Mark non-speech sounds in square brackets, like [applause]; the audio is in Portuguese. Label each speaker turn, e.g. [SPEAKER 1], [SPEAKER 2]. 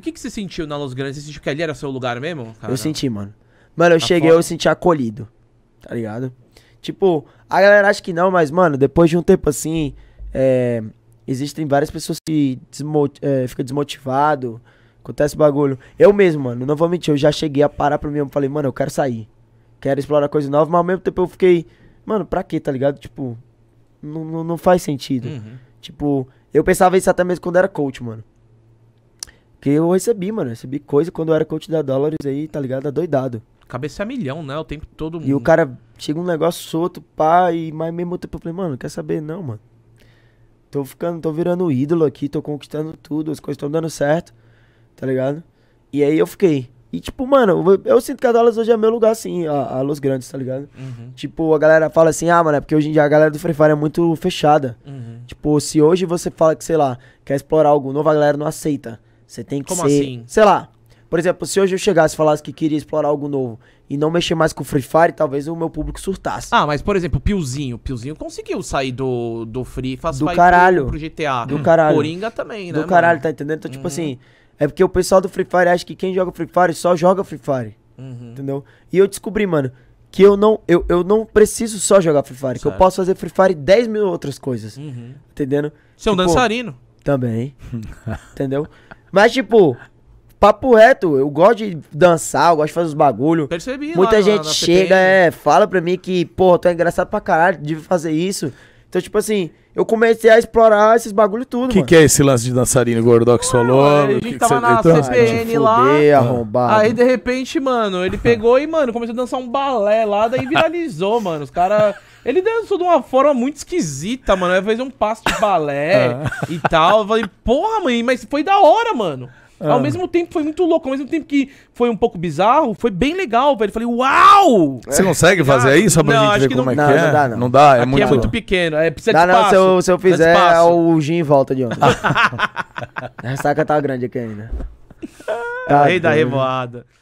[SPEAKER 1] O que, que você sentiu na Los Grandes? Você sentiu que ali era seu lugar mesmo? cara? Eu senti, mano. Mano, eu tá cheguei, eu
[SPEAKER 2] senti acolhido. Tá ligado? Tipo, a galera acha que não, mas, mano, depois de um tempo assim, é, existem várias pessoas que desmo, é, fica desmotivado, acontece bagulho. Eu mesmo, mano, não vou mentir, eu já cheguei a parar pra mim, eu falei, mano, eu quero sair. Quero explorar coisa nova, mas ao mesmo tempo eu fiquei, mano, pra quê, tá ligado? Tipo, não, não faz sentido. Uhum. Tipo, eu pensava isso até mesmo quando era coach, mano. Que eu recebi, mano. Recebi coisa quando eu era coach da Dólares aí, tá ligado? Doidado.
[SPEAKER 1] Cabeça é milhão, né? O tempo todo. E o cara
[SPEAKER 2] chega um negócio solto, pá, e mais mesmo tempo eu falei, mano, quer saber? Não, mano. Tô ficando, tô virando ídolo aqui, tô conquistando tudo, as coisas estão dando certo, tá ligado? E aí eu fiquei. E tipo, mano, eu, eu sinto que a Dallas hoje é meu lugar, assim, a, a Los Grandes, tá ligado? Uhum. Tipo, a galera fala assim, ah, mano, é porque hoje em dia a galera do Free Fire é muito fechada. Uhum. Tipo, se hoje você fala que, sei lá, quer explorar algo novo, a galera não aceita. Você tem que Como ser, assim? Sei lá. Por exemplo, se hoje eu chegasse e falasse que queria explorar algo novo e não mexer mais com Free Fire, talvez o meu público surtasse.
[SPEAKER 1] Ah, mas por exemplo, Piozinho. Piozinho conseguiu sair do, do Free faz do caralho pro, GTA. Do caralho. Coringa também, né? Do caralho, mano? tá entendendo? Então, tipo
[SPEAKER 2] uhum. assim, é porque o pessoal do Free Fire acha que quem joga Free Fire só joga Free Fire. Uhum. Entendeu? E eu descobri, mano, que eu não, eu, eu não preciso só jogar Free Fire, certo. que eu posso fazer Free Fire 10 mil outras coisas. Uhum. Entendendo? Você é um tipo, dançarino. Também. [laughs] entendeu? Mas, tipo, papo reto, eu gosto de dançar, eu gosto de fazer os bagulho. Percebi, Muita lá, gente chega, né? é, fala pra mim que, porra, tu é engraçado pra caralho, devia fazer isso. Então, tipo assim, eu comecei a explorar esses bagulho tudo, que mano. O
[SPEAKER 1] que é esse lance de dançarino gordox falou? A gente que tava que na então? Ah, lá. Ah. arrombado. Aí, de repente, mano, ele pegou e, mano, começou a dançar um balé lá, daí viralizou, mano. Os caras... Ele dançou de uma forma muito esquisita, mano. Ele fez um passo de balé ah. e tal. Eu falei, porra, mãe, mas foi da hora, mano. Ah. Ao mesmo tempo foi muito louco, ao mesmo tempo que foi um pouco bizarro, foi bem legal, velho. Falei, uau! Você é. consegue fazer ah, aí só pra não, gente ver como não, é que não, é? Não dá, não. não dá, é Aqui é muito... é muito pequeno, é, precisa dá, de espaço. Não, se eu, se eu fizer, é
[SPEAKER 2] o gin em volta de ontem. [laughs] a saca tá grande aqui ainda. Tá, rei da tá
[SPEAKER 1] revoada.